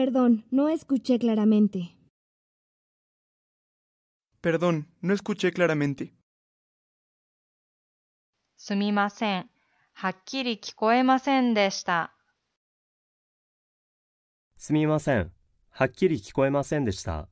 Perdón, no escuché claramente. Perdón, no escuché claramente. すみません。はっきり聞こえませんでした。すみません。はっきり聞こえませんでした。